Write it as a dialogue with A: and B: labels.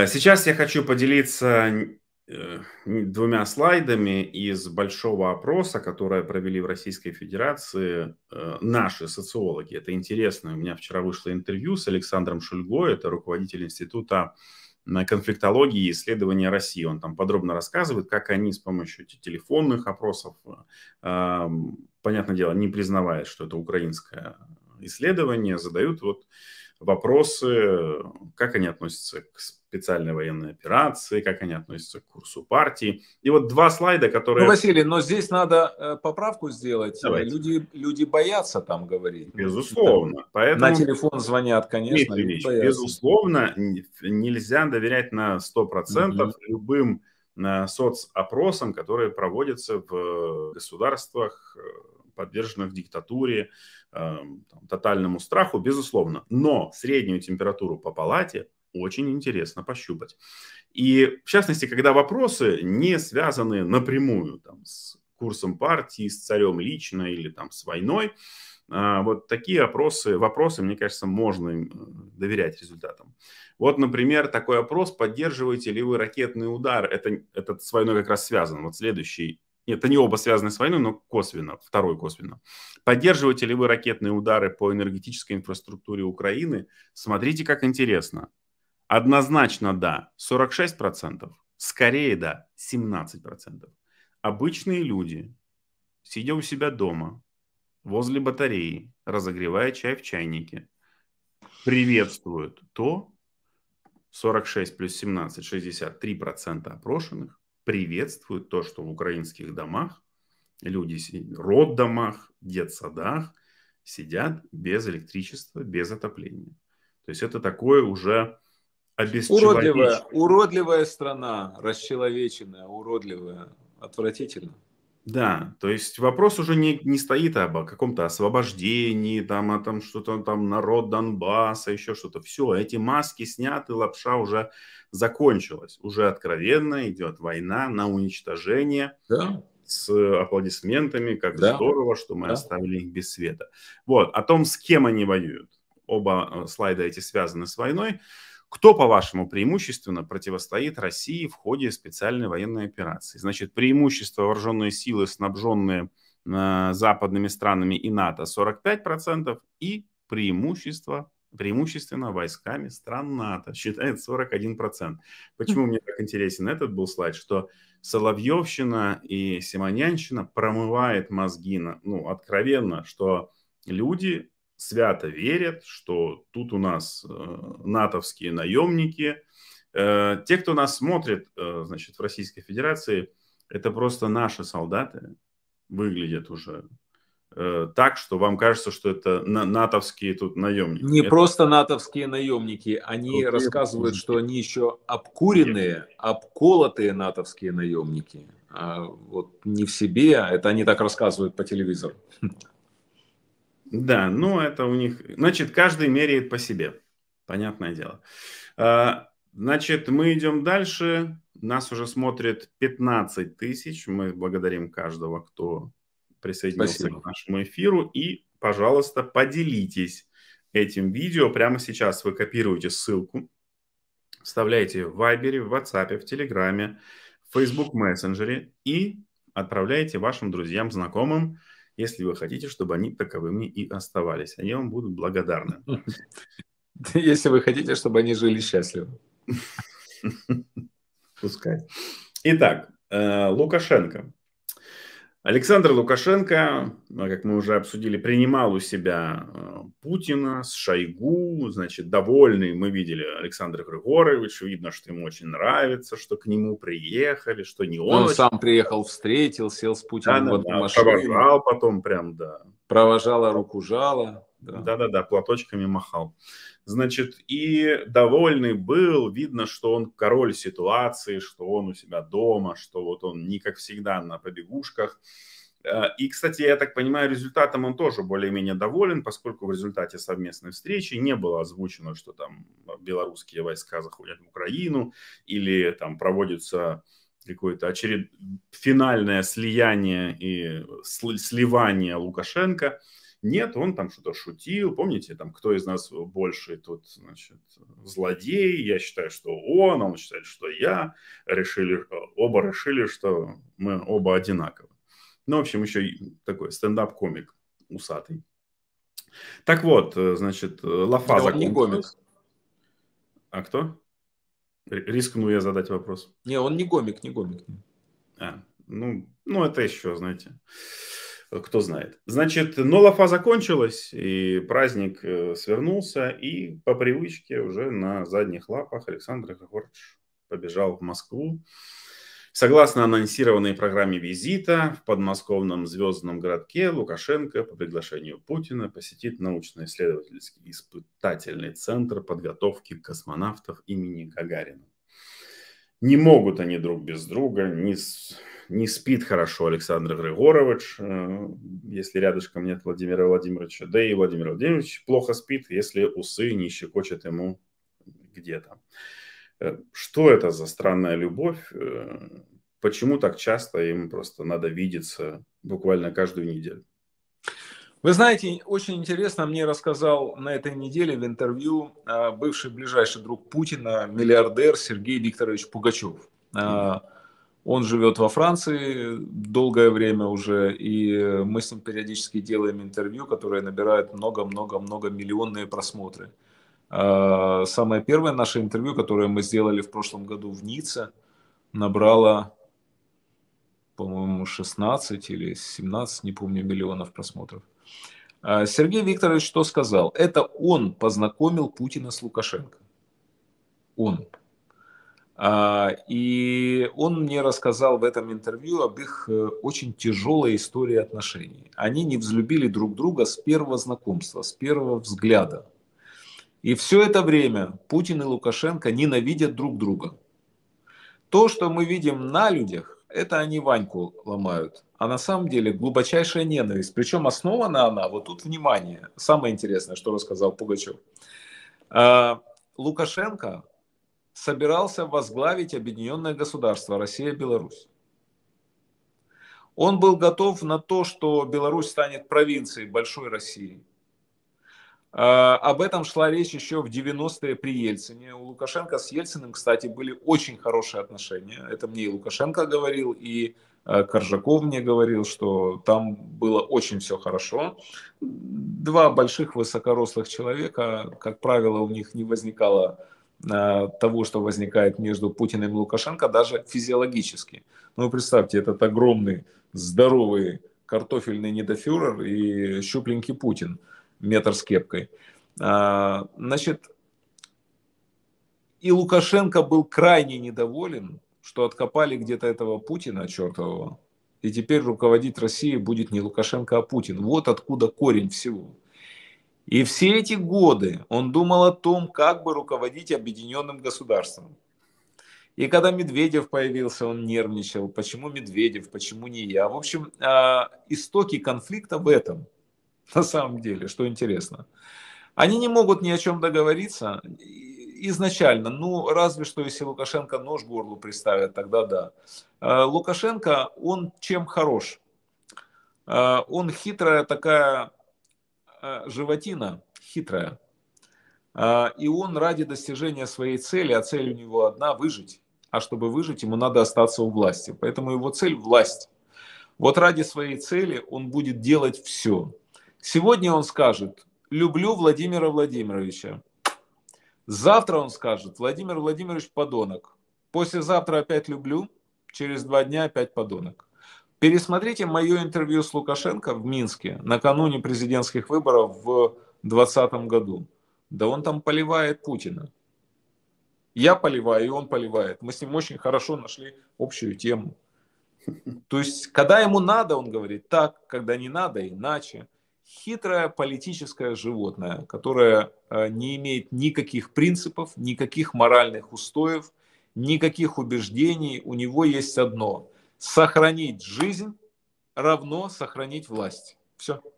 A: А сейчас я хочу поделиться э, двумя слайдами из большого опроса, который провели в Российской Федерации э, наши социологи. Это интересно. У меня вчера вышло интервью с Александром Шульго, это руководитель Института э, конфликтологии и исследования России. Он там подробно рассказывает, как они с помощью телефонных опросов, эм, понятное дело, не признавая, что это украинское исследование, задают вот вопросы, как они относятся к специальной военной операции, как они относятся к курсу партии. И вот два слайда, которые... Ну, Василий,
B: но здесь надо э, поправку сделать. Люди, люди боятся там говорить. Ну, безусловно. Там, Поэтому... На телефон звонят, конечно. Ильич, безусловно,
A: нельзя доверять на 100% угу. любым э, соцопросам, которые проводятся в э, государствах подверженных диктатуре, эм, там, тотальному страху, безусловно. Но среднюю температуру по палате очень интересно пощупать. И в частности, когда вопросы не связаны напрямую там, с курсом партии, с царем лично или там с войной, а, вот такие опросы, вопросы, мне кажется, можно им э, доверять результатам. Вот, например, такой опрос, поддерживаете ли вы ракетный удар, это, этот с войной как раз связан. Вот следующий нет, они оба связаны с войной, но косвенно, второй косвенно. Поддерживаете ли вы ракетные удары по энергетической инфраструктуре Украины? Смотрите, как интересно. Однозначно да, 46%. Скорее да, 17%. Обычные люди, сидя у себя дома, возле батареи, разогревая чай в чайнике, приветствуют то, 46 плюс 17, 63% опрошенных, приветствуют то, что в украинских домах люди, роддомах, детсадах сидят без электричества, без отопления. То есть это такое уже уродливая,
B: уродливая страна, расчеловеченная, уродливая, отвратительно.
A: Да, то есть вопрос уже не, не стоит об каком-то освобождении, там, о а том, что-то там народ Донбасса, еще что-то. Все, эти маски сняты, лапша уже Закончилась Уже откровенно идет война на уничтожение. Да с аплодисментами, как да. здорово, что мы да. оставили их без света. Вот, о том, с кем они воюют. Оба э, слайда эти связаны с войной. Кто, по-вашему, преимущественно противостоит России в ходе специальной военной операции? Значит, преимущество вооруженные силы, снабженные э, западными странами и НАТО 45%, и преимущество преимущественно войсками стран НАТО, считает 41%. Хм. Почему мне так интересен этот был слайд, что Соловьевщина и Симонянщина промывает мозги, на, ну, откровенно, что люди свято верят, что тут у нас э, натовские наемники. Э, те, кто нас смотрит, э, значит, в Российской Федерации, это просто наши солдаты выглядят уже Э, так, что вам кажется, что это на натовские тут наемники. Не это... просто
B: натовские наемники,
A: они тут рассказывают, что они еще
B: обкуренные, обколотые натовские наемники. А вот не в себе,
A: а это они так рассказывают по телевизору. Да, ну это у них... Значит, каждый меряет по себе, понятное дело. А, значит, мы идем дальше. Нас уже смотрит 15 тысяч. Мы благодарим каждого, кто присоединился Спасибо. к нашему эфиру. И, пожалуйста, поделитесь этим видео. Прямо сейчас вы копируете ссылку, вставляете в Viber, в WhatsApp, в Telegram, в Facebook Messenger и отправляете вашим друзьям, знакомым, если вы хотите, чтобы они таковыми и оставались. Они вам будут благодарны. Если вы хотите, чтобы они жили счастливо. Пускай. Итак, э, Лукашенко Александр Лукашенко, э, как мы уже обсудили, принимал у себя э, Путина с Шойгу, значит, довольный, мы видели Александра Григоровича, видно, что ему очень нравится, что к нему приехали, что не он. Он сам приехал, встретил, сел с Путиным да, в да, машину. Провожал потом прям, да. Провожала руку жала. Да-да-да, платочками махал. Значит, и довольный был, видно, что он король ситуации, что он у себя дома, что вот он не как всегда на побегушках. Э, и, кстати, я так понимаю, результатом он тоже более-менее доволен, поскольку в результате совместной встречи не было озвучено, что там белорусские войска заходят в Украину или там проводится какое-то очередное финальное слияние и сливание Лукашенко – нет, он там что-то шутил. Помните, там, кто из нас больше тут, значит, злодей? Я считаю, что он, он считает, что я. Решили, э, оба решили, что мы оба одинаковы. Ну, в общем, еще такой стендап-комик усатый. Так вот, э, значит, э, Лафа да, не гомик. А кто? Рискну я задать вопрос.
B: Не, он не гомик, не гомик.
A: А, ну, ну, это еще, знаете. Э, кто знает. Значит, но лафа закончилась, и праздник э, свернулся, и по привычке уже на задних лапах Александр Григорьевич побежал в Москву. Согласно анонсированной программе визита, в подмосковном звездном городке Лукашенко по приглашению Путина посетит научно-исследовательский испытательный центр подготовки космонавтов имени Гагарина. Не могут они друг без друга, не, не спит хорошо Александр Григорович, э, если рядышком нет Владимира Владимировича, да и Владимир Владимирович плохо спит, если усы не щекочет ему где-то. Э, что это за странная любовь? Э, почему так часто им просто надо видеться буквально каждую неделю?
B: Вы знаете, очень интересно мне рассказал на этой неделе в интервью а, бывший ближайший друг Путина, миллиардер Сергей Викторович Пугачев. А, он живет во Франции долгое время уже, и мы с ним периодически делаем интервью, которое набирает много-много-много миллионные просмотры. А, самое первое наше интервью, которое мы сделали в прошлом году в Ницце, набрало по-моему, 16 или 17, не помню, миллионов просмотров. А, Сергей Викторович что сказал? Это он познакомил Путина с Лукашенко. Он. А, и он мне рассказал в этом интервью об их э, очень тяжелой истории отношений. Они не взлюбили друг друга с первого знакомства, с первого взгляда. И все это время Путин и Лукашенко ненавидят друг друга. То, что мы видим на людях, это они Ваньку ломают. А на самом деле глубочайшая ненависть. Причем основана она, вот тут внимание, самое интересное, что рассказал Пугачев. А, Лукашенко собирался возглавить объединенное государство Россия-Беларусь. Он был готов на то, что Беларусь станет провинцией большой России – а, об этом шла речь еще в 90-е при Ельцине. У Лукашенко с Ельциным, кстати, были очень хорошие отношения. Это мне и Лукашенко говорил, и а, Коржаков мне говорил, что там было очень все хорошо. Два больших высокорослых человека, как правило, у них не возникало а, того, что возникает между Путиным и Лукашенко, даже физиологически. Ну, представьте, этот огромный, здоровый картофельный недофюрер и щупленький Путин – метр с кепкой. А, значит, и Лукашенко был крайне недоволен, что откопали где-то этого Путина чертового, и теперь руководить Россией будет не Лукашенко, а Путин. Вот откуда корень всего. И все эти годы он думал о том, как бы руководить объединенным государством. И когда Медведев появился, он нервничал. Почему Медведев, почему не я? В общем, а, истоки конфликта в этом. на самом деле, что интересно. Они не могут ни о чем договориться изначально, ну разве что если Лукашенко нож в горло приставят, тогда да. Э, Лукашенко, он чем хорош? Э, он хитрая такая э, животина, хитрая. И он ради достижения своей цели, а цель у него одна – выжить. А чтобы выжить, ему надо остаться у власти. Поэтому его цель – власть. Вот ради своей цели он будет делать все. Сегодня он скажет, люблю Владимира Владимировича. Завтра он скажет, Владимир Владимирович подонок. Послезавтра опять люблю, через два дня опять подонок. Пересмотрите мое интервью с Лукашенко в Минске накануне президентских выборов в 2020 году. Да он там поливает Путина. Я поливаю, и он поливает. Мы с ним очень хорошо нашли общую тему. То есть, когда ему надо, он говорит так, когда не надо, иначе хитрое политическое животное, которое э, не имеет никаких принципов, никаких моральных устоев, никаких убеждений. У него есть одно – сохранить жизнь равно сохранить власть. Все.